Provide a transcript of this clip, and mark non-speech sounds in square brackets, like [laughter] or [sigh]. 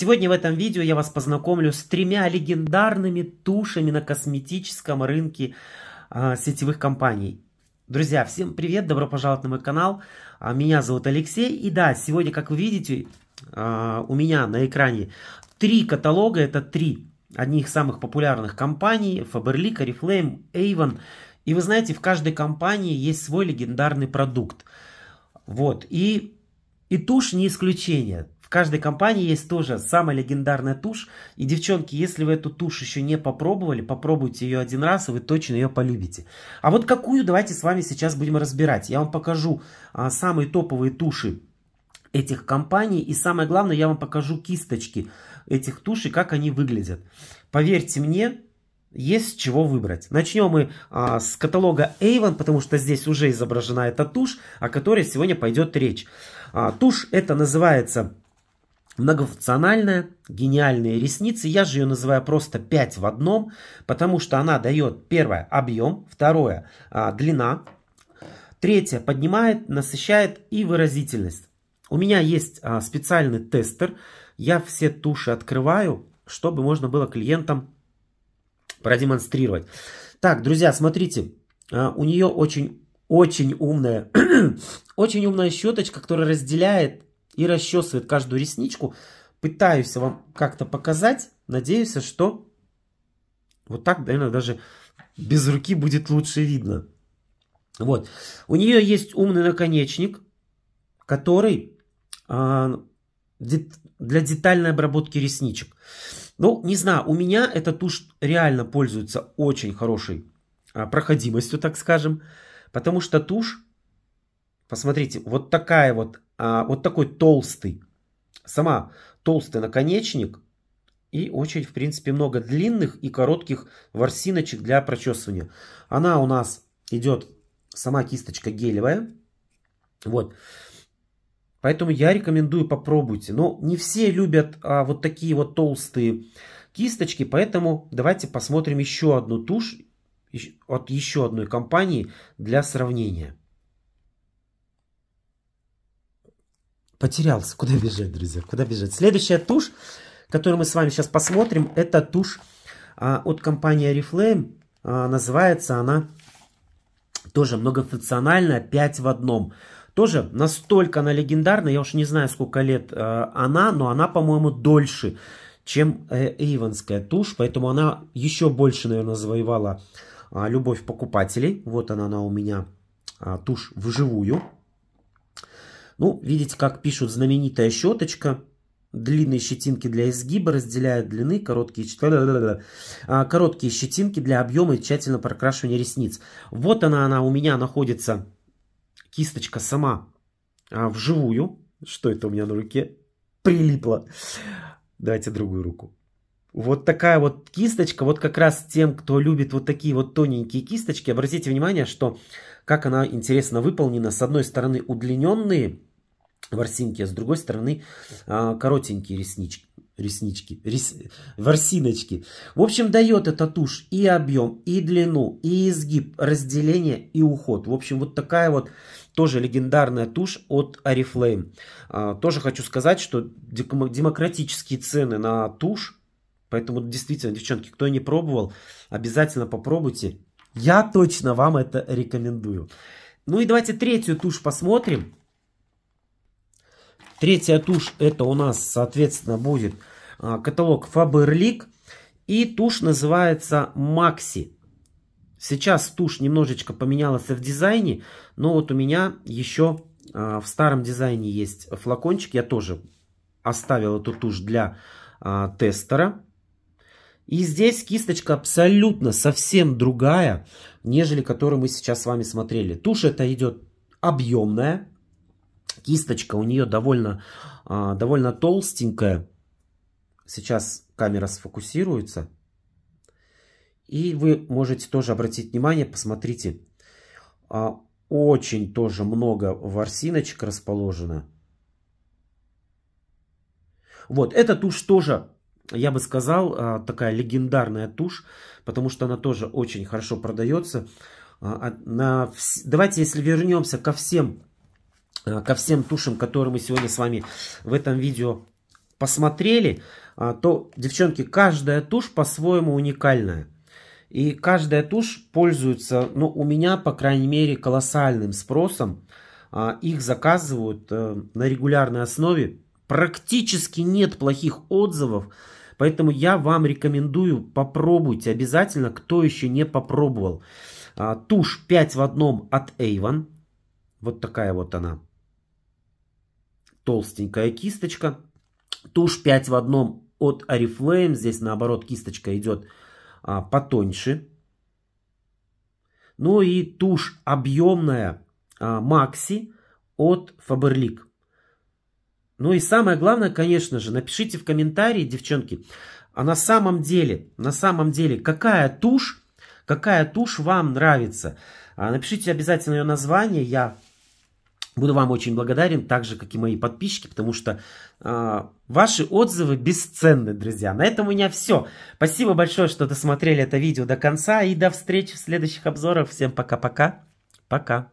Сегодня в этом видео я вас познакомлю с тремя легендарными тушами на косметическом рынке а, сетевых компаний. Друзья, всем привет, добро пожаловать на мой канал. А, меня зовут Алексей. И да, сегодня, как вы видите, а, у меня на экране три каталога. Это три одних самых популярных компаний. Faberlic, Oriflame, Avon. И вы знаете, в каждой компании есть свой легендарный продукт. Вот. И, и тушь не исключение. В каждой компании есть тоже самая легендарная тушь. И, девчонки, если вы эту тушь еще не попробовали, попробуйте ее один раз, и вы точно ее полюбите. А вот какую давайте с вами сейчас будем разбирать. Я вам покажу а, самые топовые туши этих компаний. И самое главное, я вам покажу кисточки этих туш как они выглядят. Поверьте мне, есть чего выбрать. Начнем мы а, с каталога Avon, потому что здесь уже изображена эта тушь, о которой сегодня пойдет речь. А, тушь это называется Многофункциональная, гениальные ресницы. Я же ее называю просто 5 в одном, потому что она дает, первое, объем, второе, а, длина, третье, поднимает, насыщает и выразительность. У меня есть а, специальный тестер, я все туши открываю, чтобы можно было клиентам продемонстрировать. Так, друзья, смотрите, а, у нее очень, очень умная, [clears throat] очень умная щеточка, которая разделяет и расчесывает каждую ресничку. Пытаюсь вам как-то показать. Надеюсь, что вот так, наверное, даже без руки будет лучше видно. Вот. У нее есть умный наконечник, который а, для детальной обработки ресничек. Ну, не знаю, у меня эта тушь реально пользуется очень хорошей а, проходимостью, так скажем. Потому что тушь Посмотрите, вот такая вот, а, вот такой толстый, сама толстый наконечник и очень, в принципе, много длинных и коротких ворсиночек для прочесывания. Она у нас идет, сама кисточка гелевая. Вот. Поэтому я рекомендую попробуйте. Но не все любят а, вот такие вот толстые кисточки, поэтому давайте посмотрим еще одну тушь от еще одной компании для сравнения. Потерялся. Куда бежать, друзья? Куда бежать? Следующая тушь, которую мы с вами сейчас посмотрим, это тушь а, от компании Reflame. А, называется она тоже многофункциональная, 5 в одном. Тоже настолько она легендарна, я уж не знаю, сколько лет а, она, но она, по-моему, дольше, чем э, эйвенская тушь. Поэтому она еще больше, наверное, завоевала а, любовь покупателей. Вот она, она у меня, а, тушь вживую. Ну, видите, как пишут знаменитая щеточка. Длинные щетинки для изгиба разделяют длины, короткие, а, короткие щетинки для объема и тщательно прокрашивания ресниц. Вот она, она у меня находится, кисточка сама, а, вживую. Что это у меня на руке? Прилипло. Давайте другую руку. Вот такая вот кисточка, вот как раз тем, кто любит вот такие вот тоненькие кисточки, обратите внимание, что как она интересно выполнена. С одной стороны удлиненные ворсинки, а с другой стороны а, коротенькие реснички. Реснички, рес, ворсиночки. В общем, дает эта тушь и объем, и длину, и изгиб, разделение и уход. В общем, вот такая вот тоже легендарная тушь от Oriflame. А, тоже хочу сказать, что демократические цены на тушь, поэтому действительно, девчонки, кто не пробовал, обязательно попробуйте. Я точно вам это рекомендую. Ну и давайте третью тушь посмотрим. Третья тушь это у нас, соответственно, будет а, каталог Faberlic. И тушь называется Maxi. Сейчас тушь немножечко поменялась в дизайне, но вот у меня еще а, в старом дизайне есть флакончик. Я тоже оставил эту тушь для а, тестера. И здесь кисточка абсолютно совсем другая, нежели которую мы сейчас с вами смотрели. Тушь это идет объемная, кисточка у нее довольно, а, довольно толстенькая. Сейчас камера сфокусируется. И вы можете тоже обратить внимание, посмотрите, а, очень тоже много ворсиночек расположено. Вот, эта тушь тоже, я бы сказал, а, такая легендарная тушь, потому что она тоже очень хорошо продается. На... Давайте, если вернемся ко всем Э, ко всем тушам, которые мы сегодня с вами в этом видео посмотрели, а, то, девчонки, каждая тушь по-своему уникальная. И каждая тушь пользуется, ну, у меня, по крайней мере, колоссальным спросом. А, их заказывают э, на регулярной основе. Практически нет плохих отзывов. Поэтому я вам рекомендую, попробуйте обязательно, кто еще не попробовал. А, тушь 5 в одном от Avon. Вот такая вот она толстенькая кисточка. Тушь 5 в одном от Oriflame. Здесь наоборот кисточка идет а, потоньше. Ну и тушь объемная а, Maxi от Faberlic. Ну и самое главное, конечно же, напишите в комментарии, девчонки, а на самом деле, на самом деле, какая тушь, какая тушь вам нравится? А, напишите обязательно ее название, я Буду вам очень благодарен, так же, как и мои подписчики, потому что э, ваши отзывы бесценны, друзья. На этом у меня все. Спасибо большое, что досмотрели это видео до конца. И до встречи в следующих обзорах. Всем пока-пока. Пока. -пока. пока.